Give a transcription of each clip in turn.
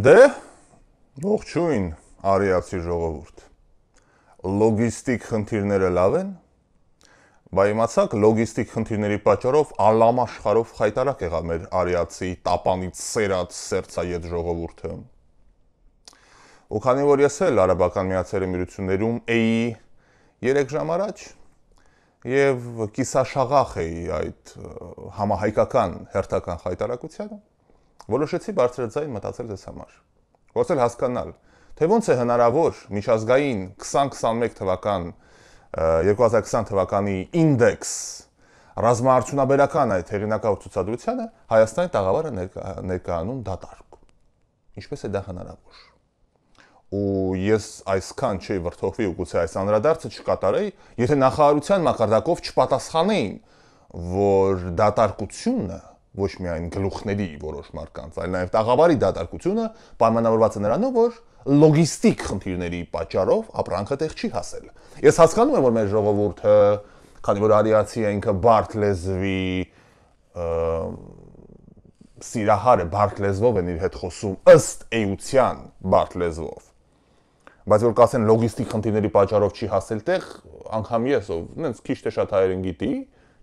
Դե ողջույն, արիացի ժողովուրդ։ Լոգիստիկ խնդիրները լավ են։ Բա իմացաք, լոգիստիկ խնդիրների պատճառով ալամ աշխարհով խայտարակ եղավ մեր արիացի տապանից սերած սերցայետ ժողովուրդը։ Ու քանի որ ես էլ Արաբական Միացյալ Էմիրություններում էի 3 ժամ առաջ եւ կիսաշաղախ էի այդ համահայկական հերթական խայտարակությանը, Որոշեցի բարձրաձայն մտածել դες համար։ Որսել հասկանալ, թե ոնց է հնարավոր միջազգային 2021 թվական 2020 թվականի ինդեքս ռազմաարդյունաբերական այդ հերինակավոր ցուցադրությանը Հայաստանի տաղավարը ներկայանում դատարկ։ Ինչպես է դա հնարավոր ու ես այսքան չի վրթովվի ու գուցե այս անդրադարձը չկատարեի, եթե նախարարության մակարդակով չպատասխանեին, որ դատարկությունը ոչ միայն գլուխների որոշ մարկանց, այլ նաև տաղավարի դատարկությունը պայմանավորված է նրանով, որ լոգիստիկ խնդիրների պատճառով ապրանքը տեղ չի հասել։ Ես հասկանում եմ, որ մեր ժողովուրդը, քանի որ արիացի է ինքը բարդ լեզվի սիրահարը բարդ լեզվով են իր հետ խոսում ըստ էության բարդ լեզվով բայց որ կասեն լոգիստիկ խնդիրների պատճառով չի հասել տեղ, անգամ ես ով նենց քիչ թե շատ հայերեն գիտի,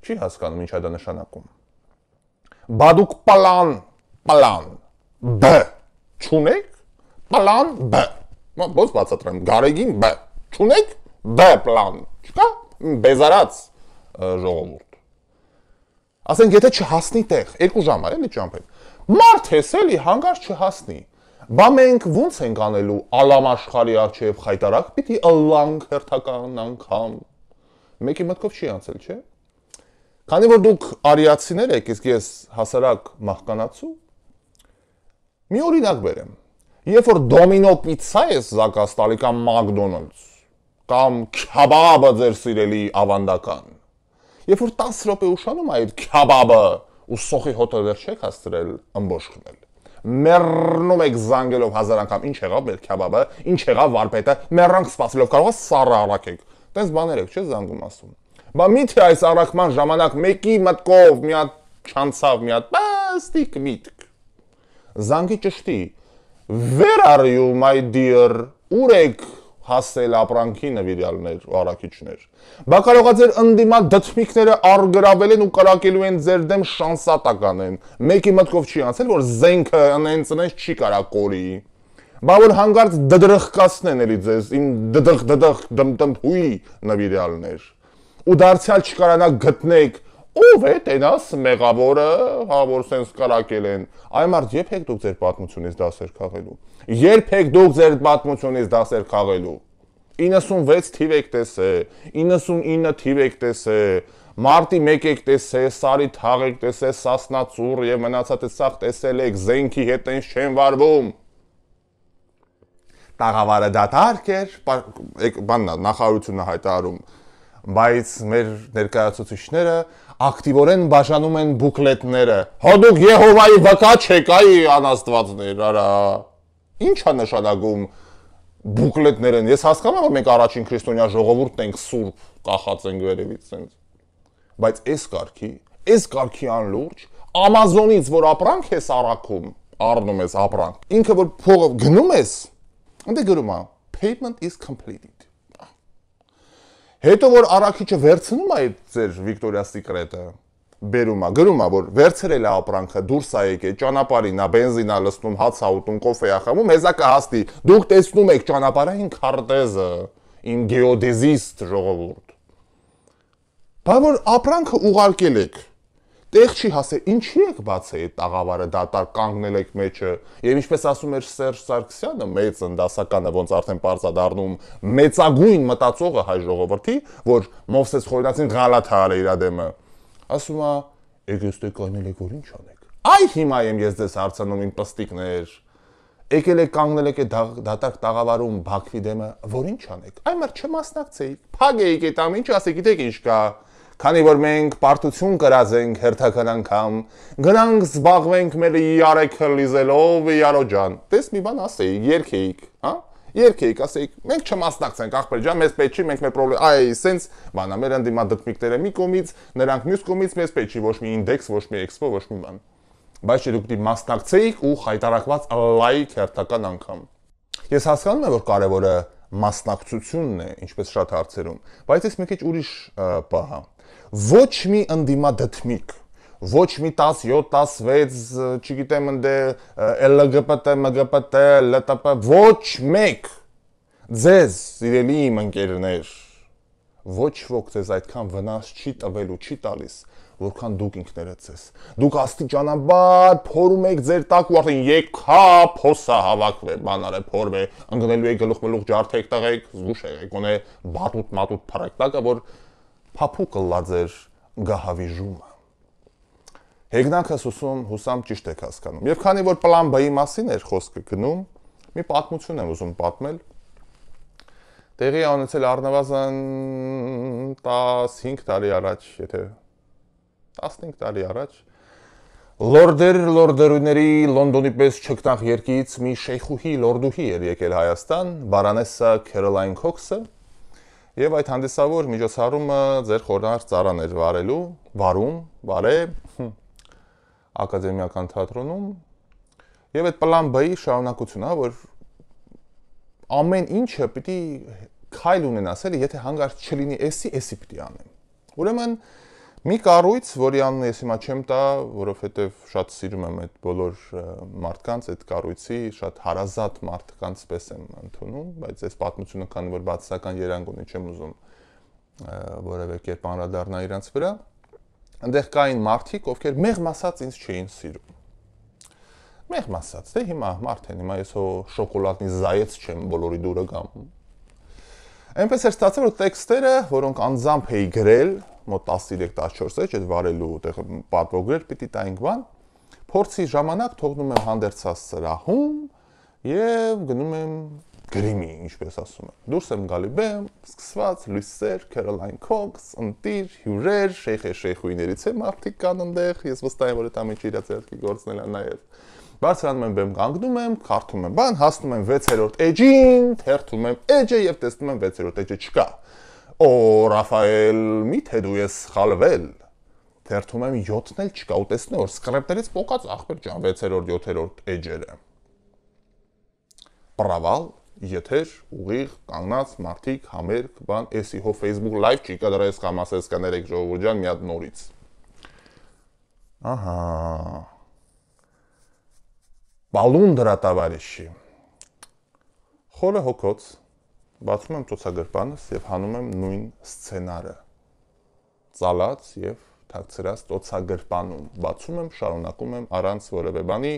չի հասկանում ինչ է դա նշանակում։ Բադուկ պլան, պլան Բ չունեք։ Պլան Բ։ Ո՞նց բաց բացատրեմ։ Գարեգին Բ չունեք։ Բ պլան։ Չկա։ Բեզարած ժողովուրդ։ Ասենք եթե չհասնի տեղ, երկու ժամ է, էլի ճամփեն։ Մարդ էս էլի հանգար չհասնի։ Բա մենք ո՞նց ենք անելու ալամ աշխարհի արչեվ խայտարակ, պիտի ըլլանք հերթական անգամ։ Մեկի մտքով չի անցել, չէ՞։ Քանի որ դուք արիացիներ եք, իսկ ես հասարակ մահկանացու, մի օրինակ վերեմ։ Երբ որ դոմինո պիցցա ես զակաստալի կամ մակդոնալդս կամ քաբաբը ձեր սիրելի ավանդական։ Երբ որ 10 րոպե ուշանում այդ քաբաբը ու սոխի հոտը դեռ չեք հաստրել ամբողջնել մեռնում եք զանգելով հազար անգամ ինչ եղավ մեր քյաբաբը, ինչ եղավ վարպետը, մեռանք սпасելով կարող է սառը առաքեք։ Տենց բաներ եք, չէ՞ զանգում ասում։ Բա միթե այս առաքման ժամանակ մեկի մտկով մի հատ չանցավ մի հատ պաստիկ միտք։ Զանգի ճշտի։ Where are you my dear? Ուր եք հասել ապրանքի նվիրյալներ ու առաքիչներ։ Բա կարողա ձեր ընդդիմատ դդմիկները արգրավել են ու կարակելու են ձեր դեմ շանսատական են։ Մեկի մտքով չի անցել, որ զենքը անենց այնց չի կարա կորի։ Բա որ հանգարց դդրխկացնեն էլի ձեզ, իմ դդղ դդղ դմդմ հույի նվիրյալներ ու դարձյալ չկարանաք գտնեք ով է տենաս մեղավորը, հա, որ սենց կարակել են։ Այ մարդ երբեք դուք ձեր պատմությունից դասեր քաղելու։ Երբեք դուք ձեր պատմությունից դասեր քաղելու։ 96 թիվ եք տեսե, 99 թիվ եք տեսե, մարտի 1 եք տեսե, սարի թաղ եք տեսե, սասնա ծուռ եւ մնացած է սաղ տեսել եք, զենքի հետ են չեն վարվում։ Տաղավարը դատարկ էր, բաննա նախարարությունը հայտարարում բայց մեր ներկայացուցիչները ակտիվորեն բաժանում են բուկլետները։ Հոդուկ Եհովայի վկա չեք, այ անաստվածներ, արա։ Ինչ է նշանակում բուկլետներն։ Ես հասկանում եմ, որ մենք առաջին քրիստոնյա ժողովուրդն ենք սուրբ, կախած ենք վերևից սենց։ Բայց այս կարգի, այս կարգի անլուրջ Amazon-ից որ ապրանք ես առաքում, առնում ես ապրանք։ Ինքը որ փողը գնում ես, ընդ է գրում է payment is completed Հետո որ Արաքիչը վերցնում է այդ ձեր Վիկտորիա Սիկրետը, բերում է, գրում է, որ վերցրել է ապրանքը, դուրս է եկել, ճանապարհին է, բենզին է լցնում, հաց է ուտում, կոֆե է խմում, հեզա կհաստի։ Դուք տեսնում եք ճանապարհային քարտեզը, իմ գեոդեզիստ ժողովուրդ։ Բա որ ապրանքը ուղարկել եք, տեղ չի հասել։ Ինչի եք բացել այդ աղավարը դատարկ կանգնել եք մեջը։ Եվ ինչպես ասում էր Սերժ Սարգսյանը, մեծ ընդասականը ոնց արդեն parza դառնում մեծագույն մտածողը հայ ժողովրդի, որ Մովսես Խորենացին Ղալաթա արել իր դեմը։ Ասում է, եք էստե կանել եք որ ինչ անեք։ Այ հիմա եմ ես ձեզ հարցանում ին պստիկներ։ Եկել եք կանգնել եք դատարկ տաղավարում Բաքվի դեմը, որ ինչ անեք։ Այ մար չմասնակցեիք։ Փագեիք այդ ամեն ինչը, ասեք գիտեք ինչ կա։ Քանի որ մենք պարտություն կրած ենք հերթական անգամ գնանք զբաղվենք մեր Արեքը լիզելով Յարո ջան։ Տես մի բան ասեի, երկեիք, հա? Երկեիք, ասեիք, մենք չմասնակցենք ախպեր ջան, մեզ պետք չի, մենք մեր պրոբլեմ, այ սենց բանա, մեր ընդդիմադպիկները մի կոմից, նրանք մյուս կոմից մեզ պետք չի ոչ մի ինդեքս, ոչ մի էքսպո, ոչ մի բան։ Բայց դուք դի մասնակցեիք ու հայտարարված լայք հերթական անգամ։ Ես հասկանում եմ, որ կարևորը մասնակցությունն է, ինչպես շատ հարցերում, բայց ես մի քիչ ուրիշ բա հա ոչ մի ընդդիմադդմիկ ոչ մի 17-16, չգիտեմ ընդ LGBT, MGBT, LTP, ոչ մեկ ձեզ, սիրելի իմ ընկերներ, ոչ ոք ձեզ այդքան վնաս չի տվել ու չի տալիս, որքան դուք ինքներդ ես։ Դուք աստիճանաբար փորում եք ձեր տակ ու արդեն եկա հա, փոսա հավաքվե, բանարե փորվե, ընկնելու եք գլուխ մլուխ ջարդեք տղեկ, զուշ եք, գոնե բատուտ մատուտ փրակտակը, որ փափուկը լաց էր գահավի ժումը։ Հեգնանքը սուսում հուսամ ճիշտ եք հասկանում։ Եվ քանի որ պլան B-ի մասին էր խոսքը գնում, մի պատմություն եմ ուզում պատմել։ Տեղի ունեցել առնվազն 15 տարի առաջ, եթե 15 տարի առաջ Լորդեր լորդերուների Լոնդոնի պես չկտանք երկից մի շեյխուհի լորդուհի էր եկել Հայաստան, բարանեսա Քերոլայն Քոքսը, եւ այդ հանդիսավոր միջոցառումը ձեր խորհրդանար ծառան էր վարելու, վարում, վարե ակադեմիական թատրոնում եւ այդ պլան B-ի շարունակությունն է, հա, որ ամեն ինչը պիտի քայլ ունենաս, էլի եթե հանգարց չլինի էսի, էսի պիտի անեմ։ Ուրեմն Մի կառույց, որի անունը ես հիմա չեմ տա, որովհետև շատ սիրում եմ այդ բոլոր մարդկանց, այդ կառույցի, շատ հարազատ մարդկանց պես եմ ընդունում, բայց այս պատմությունը քանի որ բացական երանգ ունի, չեմ ուզում որևէ կերպ անդրադառնա իրանց վրա։ Այնտեղ կային մարդիկ, ովքեր մեղմ ասած ինձ չէին սիրում մեղմ ասած, թե դե հիմա մարդեն, հիմա ես հո շոկոլադնի զայեց չեմ բոլորի դուրը գամ։ Այնպես էր ստացել, որ տեքստերը, որոնք անձամբ էի գրել, մոտ 13-14 էջ այդ վարելու տեղ պատվոգրեր պիտի տայինք բան փորձի ժամանակ թողնում եմ հանդերձած սրահում եւ գնում եմ գրիմի, ինչպես ասում են։ Դուրս եմ գալի բեմ, սկսված լույսեր, Caroline Cox, ընտիր, հյուրեր, շեյխե շեյխուիներից է մարդիկ կան այնտեղ, ես վստահ եմ, որ դա ամեն ինչի իրացերքի գործնելա նաև։ Բարձրանում եմ բեմ, կանգնում եմ, քարտում եմ, բան, հասնում եմ 6-րդ էջին, թերթում եմ էջը եւ տեսնում եմ 6-րդ էջը չկա։ Օ, Ռաֆայել, միթե դու ես խալվել։ Թերթում եմ 7-ն էլ չկա, ու տեսնի որ սկրեպտերից փոկած ախպեր ջան 6-րդ, 7-րդ էջերը։ Պրավալ, եթեր, ուղիղ, կանգնած, մարտիկ, համերգ, բան, էսի հո Facebook live չի կա դրա էս կամ ասես կներեք ժողովուրդ ջան, մի հատ նորից։ Ահա։ Բալուն դրա տավարիշի։ Խորը հոգոց բացում եմ ծոցագրպանս եւ հանում եմ նույն սցենարը։ Ծալած եւ թաքցրած ծոցագրպանում բացում եմ, շարունակում եմ առանց որևէ բանի,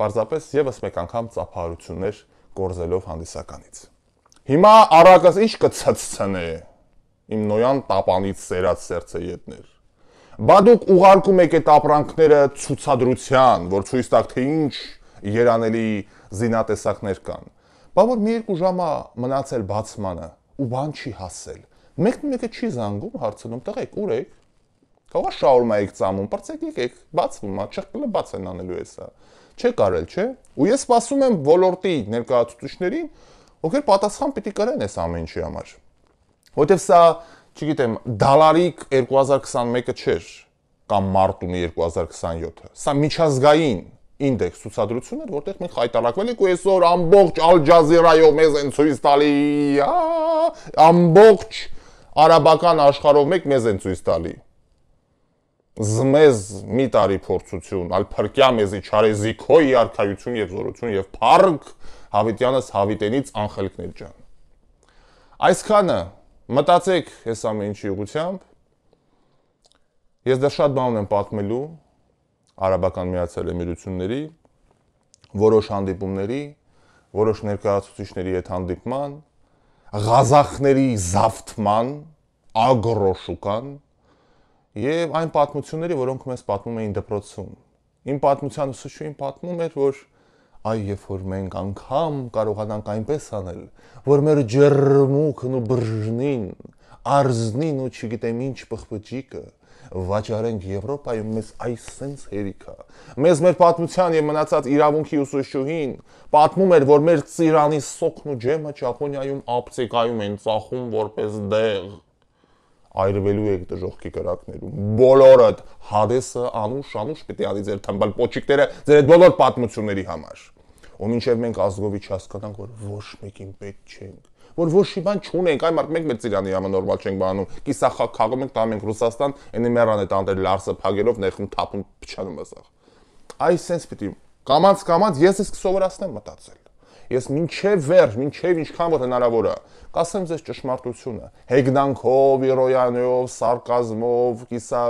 պարզապես եւս մեկ անգամ ծափահարություններ կորզելով հանդիսականից։ Հիմա առակս ի՞նչ կցցցնե։ Իմ նոյան տապանից սերած սերծը յետներ։ Բա դուք ուղարկում եք այդ ապրանքները ցուցադրության, որ ցույց տաք թե ինչ երանելի զինատեսակներ կան Բա որ մի երկու ժամ է մնացել բացմանը ու բան չի հասել։ Մեկն մեկը չի զանգում, հարցնում՝ տղեկ, ուր եք։ Կարող է շաուրմա եք ծամում, պրծեք եկեք, բացվում է, չեղկլը բաց են անելու էսա։ Չէ կարել, չէ։ Ու ես սպասում եմ ոլորտի ներկայացուցիչներին, ովքեր պատասխան պիտի կրեն այս ամեն ինչի համար։ Որտեվ սա, չգիտեմ, դալարիկ 2021-ը չէր կամ մարտունի 2027-ը։ Սա միջազգային ինդեքս ցուցադրություն էր, որտեղ մենք հայտարարվել ենք ու այսօր ամբողջ Al Jazeera-յով մեզ են ցույց տալի, ամբողջ արաբական աշխարհով մեկ մեզ են ցույց տալի։ Զմեզ մի տարի փորձություն, ալ փրկյա մեզի չարեզի քոյի արքայություն եւ զորություն եւ փառք հավիտյանս հավիտենից անխելքներ ջան։ Այսքանը մտածեք այս ամեն ինչի ուղությամբ։ Ես դեռ շատ բան ունեմ պատմելու, Արաբական Միացյալ Էմիրությունների որոշ հանդիպումների, որոշ ներկայացուցիչների հետ հանդիպման, ղազախների զավթման, ագրոշուկան եւ այն պատմությունների, որոնք մեզ պատմում էին դպրոցում։ Իմ պատմության ուսուցչուին պատմում էր, որ այ երբ որ մենք անգամ կարողանանք այնպես անել, որ մեր ջերմուկն ու բրժնին, արզնին ու չգիտեմ ինչ պղպճիկը պխ վաճառենք Եվրոպայում, մեզ այս sense հերիքա։ Մեզ մեր պատմության եւ մնացած իրավունքի ուսուցչուհին պատմում էր, որ մեր ծիրանի սոքն ու ջեմը Ճապոնիայում ապցիկայում են ծախում որպես դեղ այրվելու եք դժողքի կրակներում։ Բոլորդ Հադեսը անուշ անուշ պիտի անի ձեր թմբալ փոչիկները ձեր այդ բոլոր պատմությունների համար։ Ու մինչև մենք ազգովի չհասկանանք, որ ոչ մեկին պետք չենք որ ոչ մի բան չունենք, այ մարդ մենք մեր ծիրանի համը նորմալ չենք բանում։ Կիսախաղ խաղում ենք, տանում ենք Ռուսաստան, այնի մեռան է տանտեր Լարսը փակելով ներխում թափում փչանում ասախ։ Այս sense պիտի կամած կամած ես էս կսովորացնեմ մտածել ես մինչև վերջ, մինչև ինչքան որ հնարավոր է, կասեմ ձեզ ճշմարտությունը, հեգնանքով, իրոյանով, սարկազմով, կիսա,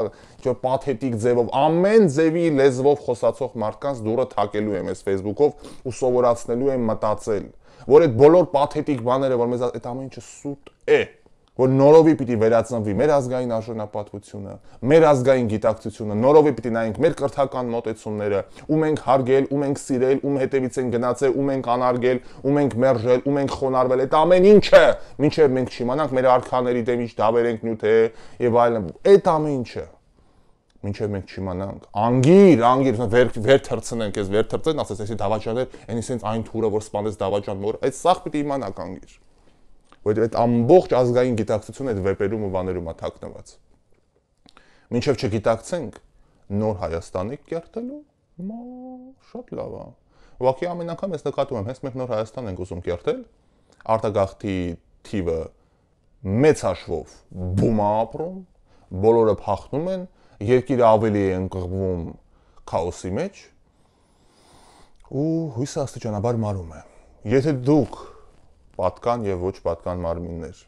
քո պաթետիկ ձևով, ամեն ձևի լեզվով խոսացող մարդկանց դուրը թակելու եմ այս Facebook-ով ու սովորացնելու եմ մտածել, որ այդ բոլոր պաթետիկ բաները, որ մեզ այդ ամեն ինչը սուտ է, որ նորովի պիտի վերացնվի մեր ազգային արժանապատվությունը, մեր ազգային գիտակցությունը, նորովի պիտի նայենք մեր կրթական մոտեցումները, ում ենք հարգել, ում ենք սիրել, ում հետևից ենք գնացել, ում ենք անարգել, ում ենք մերժել, ում ենք խոնարհվել, այդ ամեն ինչը, ինչեւ մենք չիմանանք մեր արքաների դեմ ինչ դավեր ենք նյութել եւ այլն։ Այդ ամեն ինչը մինչև մենք չիմանանք։ Անգիր, անգիր, վեր վեր թրցնենք, ես վեր թրցնեն, ասես, էսի դավաճաներ, այնի sense այն թուրը, որ սպանեց դավաճան մոր, այդ սախ պիտի իմանանք անգիր։ Որտեղ այդ ամբողջ ազգային գիտակցությունը այդ վեպերում ու բաներում է թաքնված։ Մինչև չգիտակցենք նոր Հայաստանի կերտելու, մա շատ լավ է։ Ուղղակի ամեն անգամ ես նկատում եմ, հենց մենք նոր Հայաստան ենք ուզում կերտել, արտագաղթի թիվը մեծ հաշվով բում է ապրում, բոլորը փախնում են, երկիրը ավելի է ընկղվում քաոսի մեջ ու հույսը աստիճանաբար մարում է։ Եթե դուք պատկան եւ ոչ պատկան մարմիններ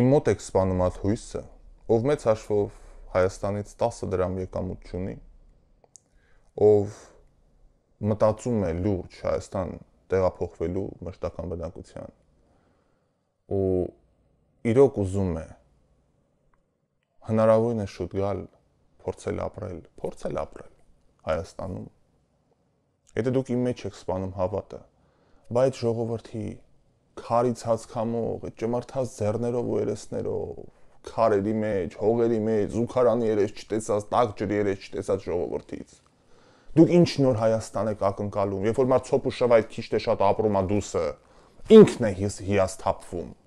իմ մոտ եք սպանում այդ հույսը, ով մեծ հաշվով Հայաստանից 10 դրամ եկամուտ ունի, ով մտածում է լուրջ Հայաստան տեղափոխվելու մշտական բնակության ու իրոք ուզում է հնարավորին է շուտ գալ, փորձել ապրել, փորձել ապրել Հայաստանում։ Եթե դուք իմ մեջ եք սپانում հավատը, բայց ժողովրդի քարից հացքամող, ճմրթած ձեռներով ու երեսներով, քարերի մեջ, հողերի մեջ, զուգարանի երես չտեսած, տակ ջրի երես չտեսած ժողովրդից։ Դուք ինչ նոր Հայաստան եք ակնկալում, երբ որ մար ցոփուշով այդ քիչ թե շատ ապրում է դուսը, ինքն է հիասթափվում։ հիաս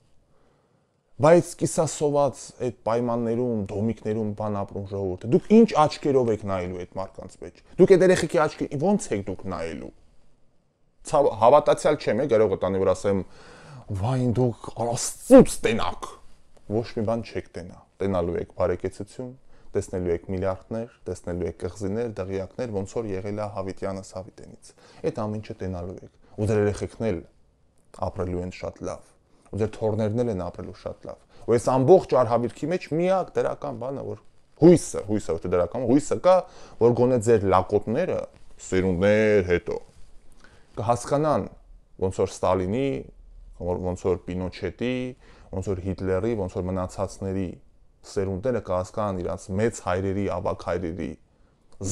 Բայց սկիսասոված այդ պայմաններում, դոմիկներում բան ապրում ժողովուրդը։ Դուք ինչ աչքերով եք նայելու այդ մարդկանց մեջ։ Դուք այդ երեխեքի աչքի ո՞նց եք դուք նայելու։ Ցավ հավատացյալ չեմ է կարող տանի որ ասեմ, վայն դուք աստծուց տենակ։ Ոչ մի բան չեք տենա։ Տենալու եք բարեկեցություն, տեսնելու եք միլիարդներ, տեսնելու եք կղզիներ, դղյակներ, ոնց որ եղել է Հավիտյանը Սավիտենից։ Այդ ամենը տենալու եք։ Ու դեր երեխեքն էլ ապրելու են շատ լավ ու ձեր թորներն էլ են ապրելու շատ լավ։ Ու այս ամբողջ արհավիրքի մեջ միակ դրական բանը, որ հույսը, հույսը ոչ թե դրական, հույսը կա, որ գոնե ձեր լակոտները, սերունդներ հետո կհասկանան ոնց որ Ստալինի, ոնց որ Պինոչետի, ոնց որ Հիտլերի, ոնց որ մնացածների սերունդները կհասկանան իրաց մեծ հայրերի, ավակ հայրերի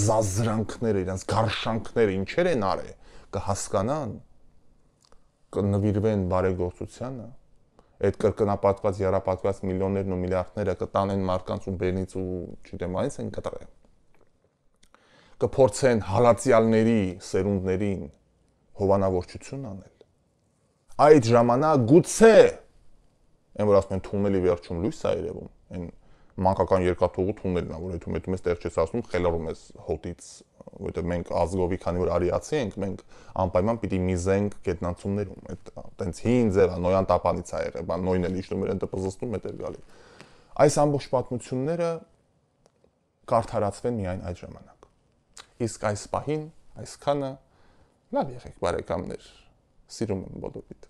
զազրանքները, իրաց գարշանքները ինչեր են արել, կհասկանան, կնվիրվեն բարեգործությանը, այդ կրկնապատված, երապատված միլիոններն ու միլիարդները կտանեն մարդկանց ու բերնից ու չգիտեմ այնից են կտրը։ Կփորձեն հալածյալների սերունդներին հովանավորչություն անել։ Այդ ժամանակ գուցե այն որ ասում են թունելի վերջում լույս է երևում, այն մանկական երկաթողու թունելն է, որ այդ ու մետում ես տեղ չես ասում, խելառում ես հոտից որովհետեւ մենք ազգովի, քանի որ արիացի ենք, մենք անպայման պիտի միզենք գետնացումներում։ Այդ տենց հին ձևա նոյան տապանից է եղել, բան նոյն էլ իջնում էր, ընդ տպզստում էր գալի։ Այս ամբողջ պատմությունները կարդարացվեն միայն այդ ժամանակ։ Իսկ այս պահին, այսքանը լավ եղեք բարեկամներ։ Սիրում եմ բոլորիդ։